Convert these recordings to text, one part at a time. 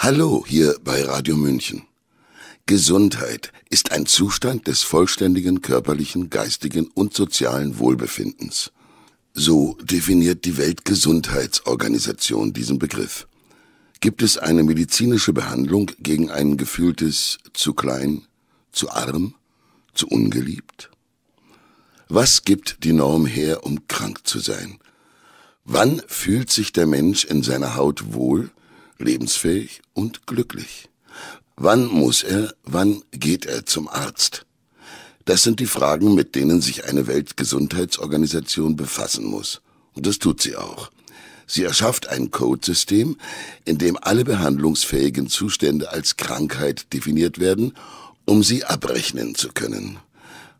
Hallo hier bei Radio München. Gesundheit ist ein Zustand des vollständigen körperlichen, geistigen und sozialen Wohlbefindens. So definiert die Weltgesundheitsorganisation diesen Begriff. Gibt es eine medizinische Behandlung gegen ein gefühltes zu klein, zu arm, zu ungeliebt? Was gibt die Norm her, um krank zu sein? Wann fühlt sich der Mensch in seiner Haut wohl lebensfähig und glücklich. Wann muss er, wann geht er zum Arzt? Das sind die Fragen, mit denen sich eine Weltgesundheitsorganisation befassen muss. Und das tut sie auch. Sie erschafft ein Codesystem, in dem alle behandlungsfähigen Zustände als Krankheit definiert werden, um sie abrechnen zu können.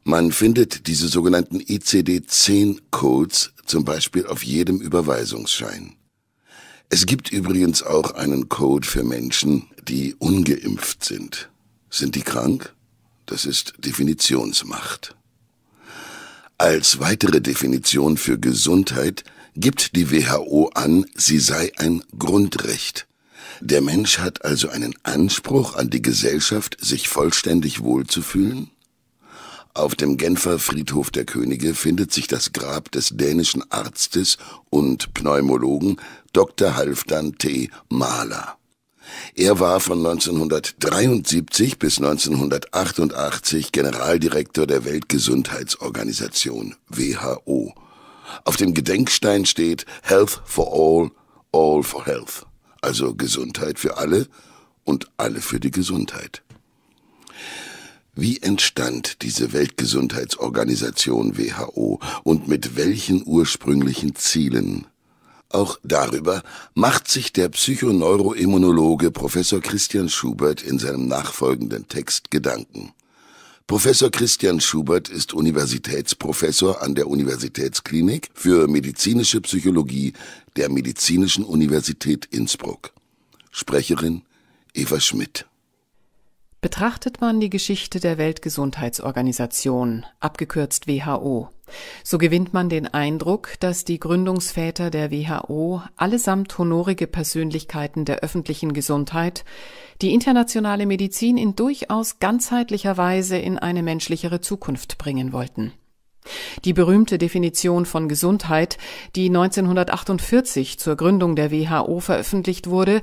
Man findet diese sogenannten ICD-10-Codes zum Beispiel auf jedem Überweisungsschein. Es gibt übrigens auch einen Code für Menschen, die ungeimpft sind. Sind die krank? Das ist Definitionsmacht. Als weitere Definition für Gesundheit gibt die WHO an, sie sei ein Grundrecht. Der Mensch hat also einen Anspruch an die Gesellschaft, sich vollständig wohlzufühlen? Auf dem Genfer Friedhof der Könige findet sich das Grab des dänischen Arztes und Pneumologen Dr. Halfdan T. Mahler. Er war von 1973 bis 1988 Generaldirektor der Weltgesundheitsorganisation WHO. Auf dem Gedenkstein steht Health for All, All for Health, also Gesundheit für alle und alle für die Gesundheit. Wie entstand diese Weltgesundheitsorganisation WHO und mit welchen ursprünglichen Zielen? Auch darüber macht sich der Psychoneuroimmunologe Professor Christian Schubert in seinem nachfolgenden Text Gedanken. Professor Christian Schubert ist Universitätsprofessor an der Universitätsklinik für medizinische Psychologie der Medizinischen Universität Innsbruck. Sprecherin Eva Schmidt. Betrachtet man die Geschichte der Weltgesundheitsorganisation, abgekürzt WHO, so gewinnt man den Eindruck, dass die Gründungsväter der WHO allesamt honorige Persönlichkeiten der öffentlichen Gesundheit die internationale Medizin in durchaus ganzheitlicher Weise in eine menschlichere Zukunft bringen wollten. Die berühmte Definition von Gesundheit, die 1948 zur Gründung der WHO veröffentlicht wurde,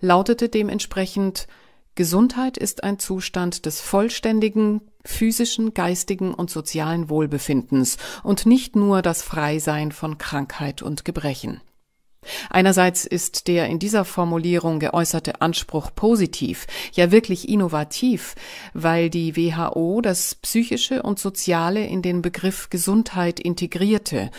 lautete dementsprechend Gesundheit ist ein Zustand des vollständigen physischen, geistigen und sozialen Wohlbefindens und nicht nur das Freisein von Krankheit und Gebrechen Einerseits ist der in dieser Formulierung geäußerte Anspruch positiv, ja wirklich innovativ, weil die WHO das Psychische und Soziale in den Begriff Gesundheit integrierte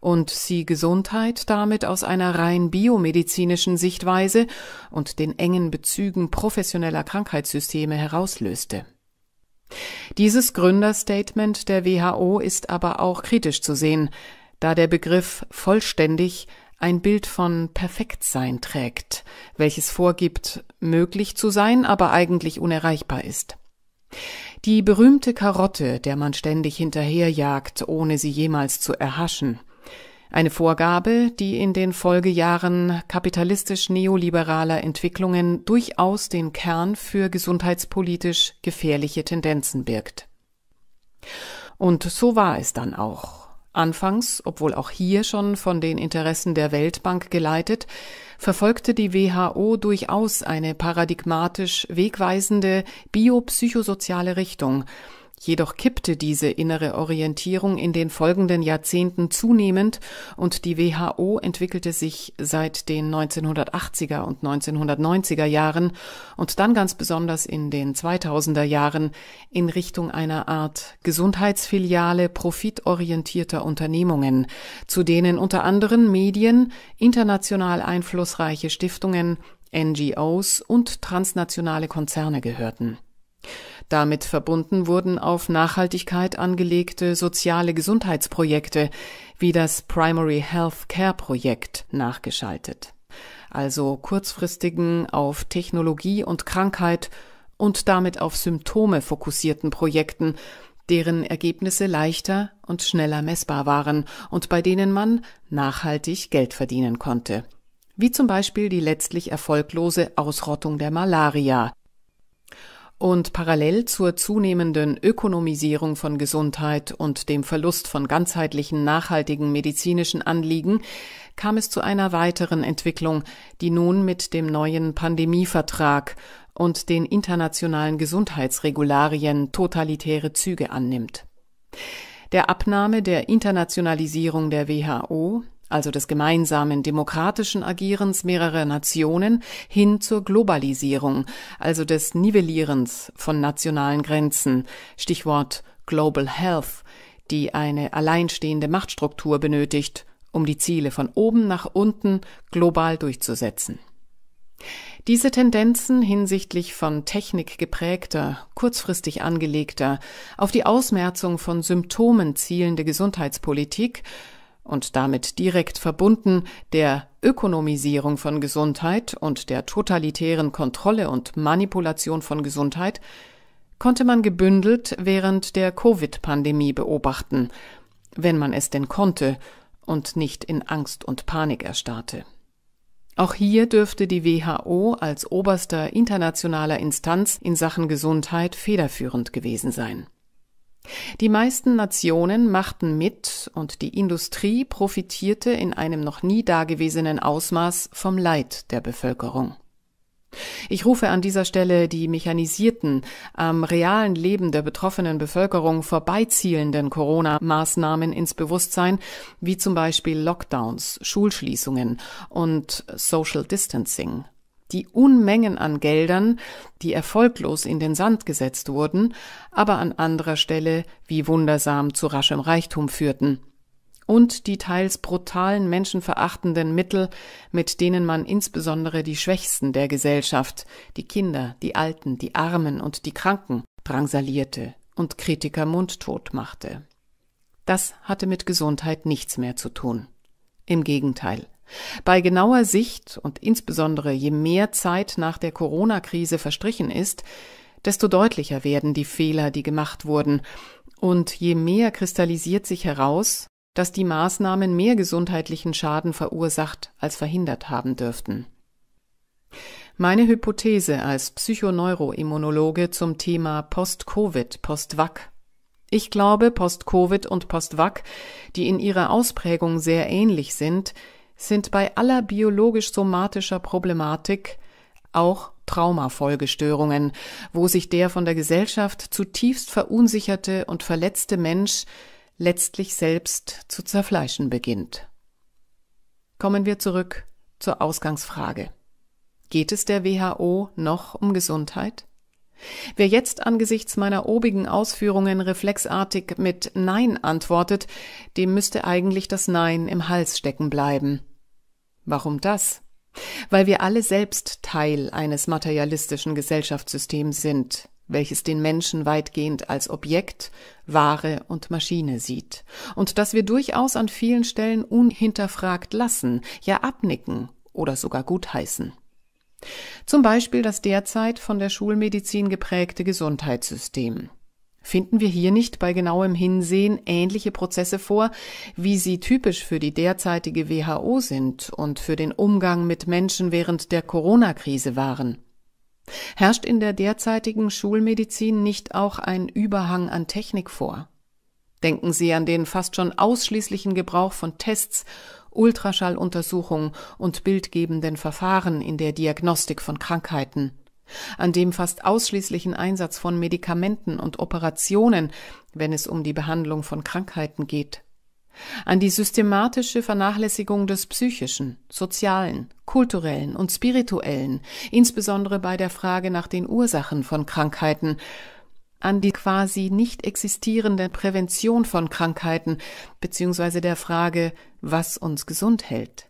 und sie Gesundheit damit aus einer rein biomedizinischen Sichtweise und den engen Bezügen professioneller Krankheitssysteme herauslöste. Dieses Gründerstatement der WHO ist aber auch kritisch zu sehen, da der Begriff vollständig ein Bild von Perfektsein trägt, welches vorgibt, möglich zu sein, aber eigentlich unerreichbar ist. Die berühmte Karotte, der man ständig hinterherjagt, ohne sie jemals zu erhaschen. Eine Vorgabe, die in den Folgejahren kapitalistisch-neoliberaler Entwicklungen durchaus den Kern für gesundheitspolitisch gefährliche Tendenzen birgt. Und so war es dann auch. Anfangs, obwohl auch hier schon von den Interessen der Weltbank geleitet, verfolgte die WHO durchaus eine paradigmatisch wegweisende biopsychosoziale Richtung, Jedoch kippte diese innere Orientierung in den folgenden Jahrzehnten zunehmend und die WHO entwickelte sich seit den 1980er und 1990er Jahren und dann ganz besonders in den 2000er Jahren in Richtung einer Art Gesundheitsfiliale profitorientierter Unternehmungen, zu denen unter anderem Medien, international einflussreiche Stiftungen, NGOs und transnationale Konzerne gehörten. Damit verbunden wurden auf Nachhaltigkeit angelegte soziale Gesundheitsprojekte wie das Primary Health Care Projekt nachgeschaltet, also kurzfristigen auf Technologie und Krankheit und damit auf Symptome fokussierten Projekten, deren Ergebnisse leichter und schneller messbar waren und bei denen man nachhaltig Geld verdienen konnte. Wie zum Beispiel die letztlich erfolglose Ausrottung der Malaria, und parallel zur zunehmenden Ökonomisierung von Gesundheit und dem Verlust von ganzheitlichen, nachhaltigen medizinischen Anliegen kam es zu einer weiteren Entwicklung, die nun mit dem neuen Pandemievertrag und den internationalen Gesundheitsregularien totalitäre Züge annimmt. Der Abnahme der Internationalisierung der WHO, also des gemeinsamen demokratischen Agierens mehrerer Nationen, hin zur Globalisierung, also des Nivellierens von nationalen Grenzen, Stichwort Global Health, die eine alleinstehende Machtstruktur benötigt, um die Ziele von oben nach unten global durchzusetzen. Diese Tendenzen hinsichtlich von Technik geprägter, kurzfristig angelegter, auf die Ausmerzung von Symptomen zielende Gesundheitspolitik und damit direkt verbunden der Ökonomisierung von Gesundheit und der totalitären Kontrolle und Manipulation von Gesundheit, konnte man gebündelt während der Covid-Pandemie beobachten, wenn man es denn konnte und nicht in Angst und Panik erstarrte. Auch hier dürfte die WHO als oberster internationaler Instanz in Sachen Gesundheit federführend gewesen sein. Die meisten Nationen machten mit und die Industrie profitierte in einem noch nie dagewesenen Ausmaß vom Leid der Bevölkerung. Ich rufe an dieser Stelle die mechanisierten, am realen Leben der betroffenen Bevölkerung vorbeizielenden Corona-Maßnahmen ins Bewusstsein, wie zum Beispiel Lockdowns, Schulschließungen und Social Distancing die Unmengen an Geldern, die erfolglos in den Sand gesetzt wurden, aber an anderer Stelle wie wundersam zu raschem Reichtum führten und die teils brutalen, menschenverachtenden Mittel, mit denen man insbesondere die Schwächsten der Gesellschaft, die Kinder, die Alten, die Armen und die Kranken, drangsalierte und Kritiker mundtot machte. Das hatte mit Gesundheit nichts mehr zu tun. Im Gegenteil. Bei genauer Sicht und insbesondere je mehr Zeit nach der Corona-Krise verstrichen ist, desto deutlicher werden die Fehler, die gemacht wurden, und je mehr kristallisiert sich heraus, dass die Maßnahmen mehr gesundheitlichen Schaden verursacht als verhindert haben dürften. Meine Hypothese als Psychoneuroimmunologe zum Thema Post-Covid, Post-Vac. Ich glaube, Post-Covid und Post-Vac, die in ihrer Ausprägung sehr ähnlich sind, sind bei aller biologisch-somatischer Problematik auch Traumafolgestörungen, wo sich der von der Gesellschaft zutiefst verunsicherte und verletzte Mensch letztlich selbst zu zerfleischen beginnt. Kommen wir zurück zur Ausgangsfrage. Geht es der WHO noch um Gesundheit? Wer jetzt angesichts meiner obigen Ausführungen reflexartig mit Nein antwortet, dem müsste eigentlich das Nein im Hals stecken bleiben. Warum das? Weil wir alle selbst Teil eines materialistischen Gesellschaftssystems sind, welches den Menschen weitgehend als Objekt, Ware und Maschine sieht, und das wir durchaus an vielen Stellen unhinterfragt lassen, ja abnicken oder sogar gutheißen. Zum Beispiel das derzeit von der Schulmedizin geprägte Gesundheitssystem, Finden wir hier nicht bei genauem Hinsehen ähnliche Prozesse vor, wie sie typisch für die derzeitige WHO sind und für den Umgang mit Menschen während der Corona-Krise waren? Herrscht in der derzeitigen Schulmedizin nicht auch ein Überhang an Technik vor? Denken Sie an den fast schon ausschließlichen Gebrauch von Tests, Ultraschalluntersuchungen und bildgebenden Verfahren in der Diagnostik von Krankheiten an dem fast ausschließlichen Einsatz von Medikamenten und Operationen, wenn es um die Behandlung von Krankheiten geht, an die systematische Vernachlässigung des psychischen, sozialen, kulturellen und spirituellen, insbesondere bei der Frage nach den Ursachen von Krankheiten, an die quasi nicht existierende Prävention von Krankheiten bzw. der Frage, was uns gesund hält.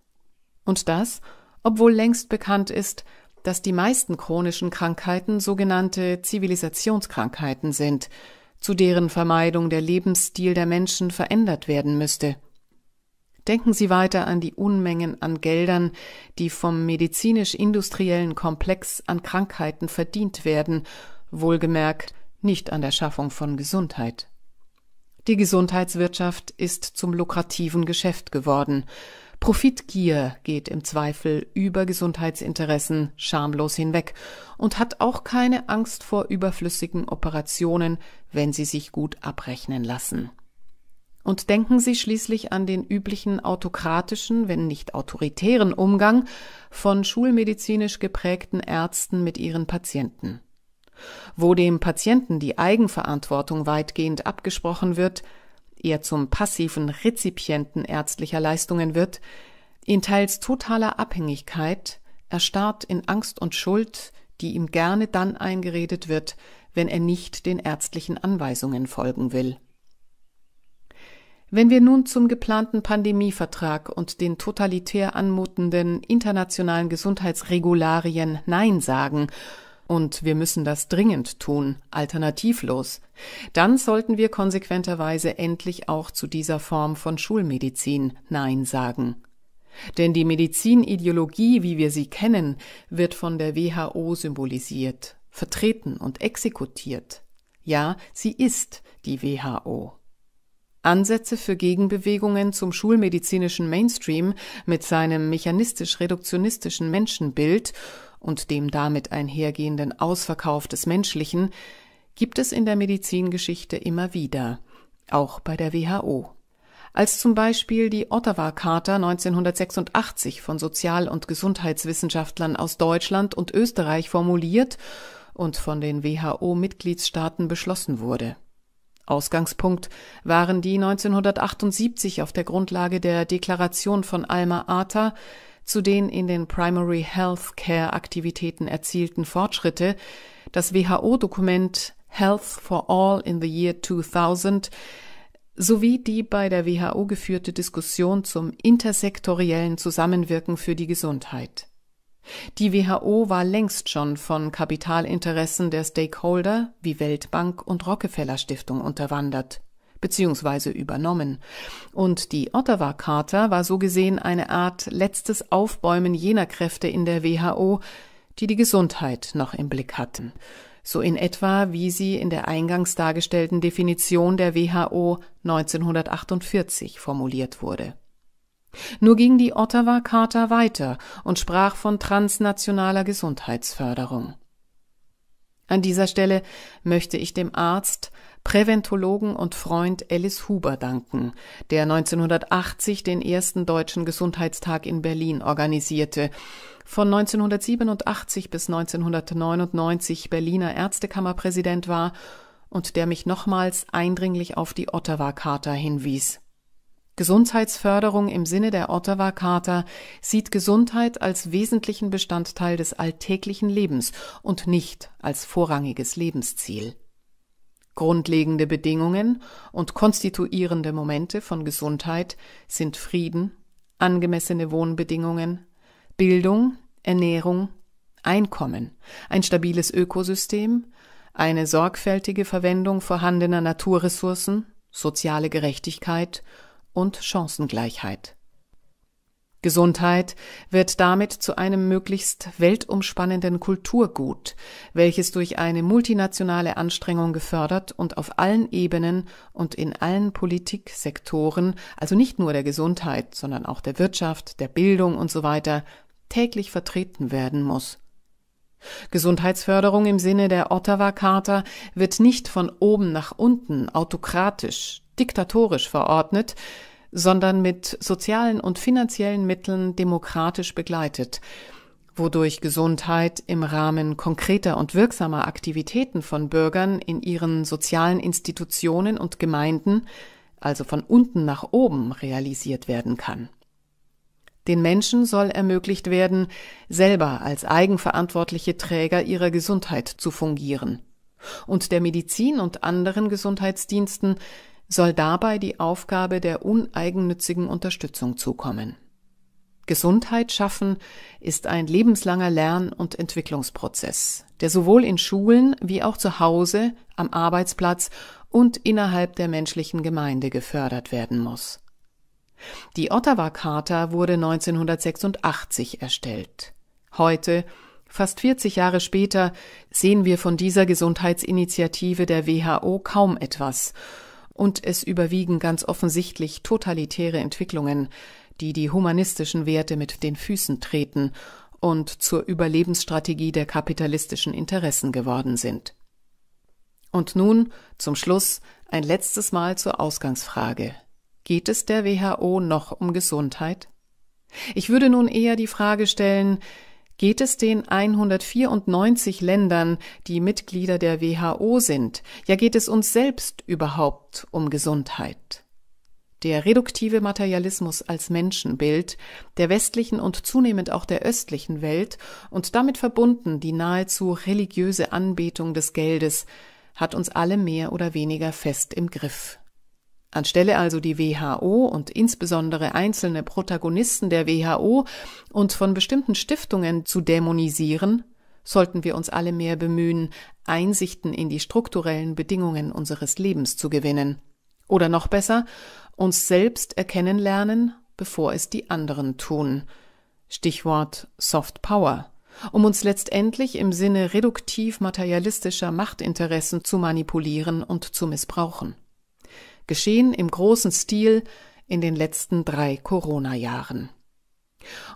Und das, obwohl längst bekannt ist, dass die meisten chronischen Krankheiten sogenannte Zivilisationskrankheiten sind, zu deren Vermeidung der Lebensstil der Menschen verändert werden müsste. Denken Sie weiter an die Unmengen an Geldern, die vom medizinisch-industriellen Komplex an Krankheiten verdient werden, wohlgemerkt nicht an der Schaffung von Gesundheit. Die Gesundheitswirtschaft ist zum lukrativen Geschäft geworden, Profitgier geht im Zweifel über Gesundheitsinteressen schamlos hinweg und hat auch keine Angst vor überflüssigen Operationen, wenn sie sich gut abrechnen lassen. Und denken Sie schließlich an den üblichen autokratischen, wenn nicht autoritären Umgang von schulmedizinisch geprägten Ärzten mit ihren Patienten. Wo dem Patienten die Eigenverantwortung weitgehend abgesprochen wird, eher zum passiven Rezipienten ärztlicher Leistungen wird, in teils totaler Abhängigkeit, erstarrt in Angst und Schuld, die ihm gerne dann eingeredet wird, wenn er nicht den ärztlichen Anweisungen folgen will. Wenn wir nun zum geplanten Pandemievertrag und den totalitär anmutenden internationalen Gesundheitsregularien Nein sagen und wir müssen das dringend tun, alternativlos, dann sollten wir konsequenterweise endlich auch zu dieser Form von Schulmedizin Nein sagen. Denn die Medizinideologie, wie wir sie kennen, wird von der WHO symbolisiert, vertreten und exekutiert. Ja, sie ist die WHO. Ansätze für Gegenbewegungen zum schulmedizinischen Mainstream mit seinem mechanistisch-reduktionistischen Menschenbild und dem damit einhergehenden Ausverkauf des Menschlichen gibt es in der Medizingeschichte immer wieder, auch bei der WHO. Als zum Beispiel die Ottawa-Charta 1986 von Sozial- und Gesundheitswissenschaftlern aus Deutschland und Österreich formuliert und von den WHO-Mitgliedstaaten beschlossen wurde. Ausgangspunkt waren die 1978 auf der Grundlage der Deklaration von Alma Ata zu den in den Primary Health Care Aktivitäten erzielten Fortschritte das WHO-Dokument Health for All in the Year 2000 sowie die bei der WHO geführte Diskussion zum intersektoriellen Zusammenwirken für die Gesundheit. Die WHO war längst schon von Kapitalinteressen der Stakeholder wie Weltbank und Rockefeller Stiftung unterwandert beziehungsweise übernommen. Und die Ottawa-Charta war so gesehen eine Art letztes Aufbäumen jener Kräfte in der WHO, die die Gesundheit noch im Blick hatten. So in etwa, wie sie in der eingangs dargestellten Definition der WHO 1948 formuliert wurde. Nur ging die Ottawa-Charta weiter und sprach von transnationaler Gesundheitsförderung. An dieser Stelle möchte ich dem Arzt, Präventologen und Freund Alice Huber danken, der 1980 den ersten Deutschen Gesundheitstag in Berlin organisierte, von 1987 bis 1999 Berliner Ärztekammerpräsident war und der mich nochmals eindringlich auf die Ottawa-Charta hinwies. Gesundheitsförderung im Sinne der Ottawa Charta sieht Gesundheit als wesentlichen Bestandteil des alltäglichen Lebens und nicht als vorrangiges Lebensziel. Grundlegende Bedingungen und konstituierende Momente von Gesundheit sind Frieden, angemessene Wohnbedingungen, Bildung, Ernährung, Einkommen, ein stabiles Ökosystem, eine sorgfältige Verwendung vorhandener Naturressourcen, soziale Gerechtigkeit und Chancengleichheit. Gesundheit wird damit zu einem möglichst weltumspannenden Kulturgut, welches durch eine multinationale Anstrengung gefördert und auf allen Ebenen und in allen Politiksektoren, also nicht nur der Gesundheit, sondern auch der Wirtschaft, der Bildung und so weiter, täglich vertreten werden muss. Gesundheitsförderung im Sinne der Ottawa-Charta wird nicht von oben nach unten autokratisch, diktatorisch verordnet, sondern mit sozialen und finanziellen Mitteln demokratisch begleitet, wodurch Gesundheit im Rahmen konkreter und wirksamer Aktivitäten von Bürgern in ihren sozialen Institutionen und Gemeinden, also von unten nach oben, realisiert werden kann. Den Menschen soll ermöglicht werden, selber als eigenverantwortliche Träger ihrer Gesundheit zu fungieren und der Medizin und anderen Gesundheitsdiensten soll dabei die Aufgabe der uneigennützigen Unterstützung zukommen. Gesundheit schaffen ist ein lebenslanger Lern- und Entwicklungsprozess, der sowohl in Schulen wie auch zu Hause, am Arbeitsplatz und innerhalb der menschlichen Gemeinde gefördert werden muss. Die Ottawa-Charta wurde 1986 erstellt. Heute, fast 40 Jahre später, sehen wir von dieser Gesundheitsinitiative der WHO kaum etwas und es überwiegen ganz offensichtlich totalitäre Entwicklungen, die die humanistischen Werte mit den Füßen treten und zur Überlebensstrategie der kapitalistischen Interessen geworden sind. Und nun zum Schluss ein letztes Mal zur Ausgangsfrage. Geht es der WHO noch um Gesundheit? Ich würde nun eher die Frage stellen, geht es den 194 Ländern, die Mitglieder der WHO sind? Ja, geht es uns selbst überhaupt um Gesundheit? Der reduktive Materialismus als Menschenbild der westlichen und zunehmend auch der östlichen Welt und damit verbunden die nahezu religiöse Anbetung des Geldes hat uns alle mehr oder weniger fest im Griff. Anstelle also die WHO und insbesondere einzelne Protagonisten der WHO und von bestimmten Stiftungen zu dämonisieren, sollten wir uns alle mehr bemühen, Einsichten in die strukturellen Bedingungen unseres Lebens zu gewinnen. Oder noch besser, uns selbst erkennen lernen, bevor es die anderen tun. Stichwort Soft Power. Um uns letztendlich im Sinne reduktiv materialistischer Machtinteressen zu manipulieren und zu missbrauchen geschehen im großen Stil in den letzten drei Corona-Jahren.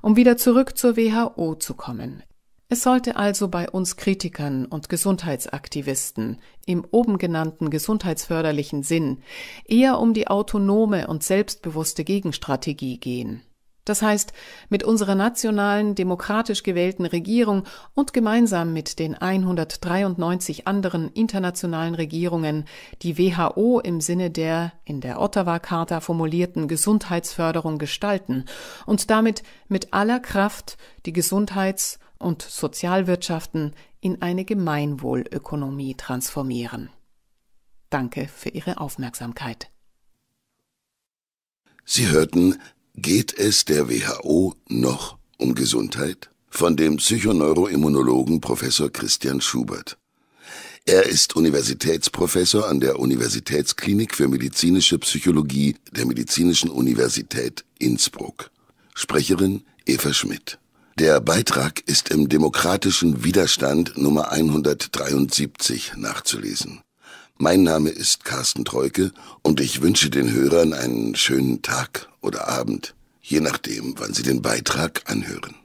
Um wieder zurück zur WHO zu kommen. Es sollte also bei uns Kritikern und Gesundheitsaktivisten im oben genannten gesundheitsförderlichen Sinn eher um die autonome und selbstbewusste Gegenstrategie gehen. Das heißt, mit unserer nationalen, demokratisch gewählten Regierung und gemeinsam mit den 193 anderen internationalen Regierungen, die WHO im Sinne der in der Ottawa-Charta formulierten Gesundheitsförderung gestalten und damit mit aller Kraft die Gesundheits- und Sozialwirtschaften in eine Gemeinwohlökonomie transformieren. Danke für Ihre Aufmerksamkeit. Sie hörten Geht es der WHO noch um Gesundheit? Von dem Psychoneuroimmunologen Professor Christian Schubert. Er ist Universitätsprofessor an der Universitätsklinik für medizinische Psychologie der Medizinischen Universität Innsbruck. Sprecherin Eva Schmidt. Der Beitrag ist im Demokratischen Widerstand Nummer 173 nachzulesen. Mein Name ist Carsten Treuke und ich wünsche den Hörern einen schönen Tag oder Abend, je nachdem, wann Sie den Beitrag anhören.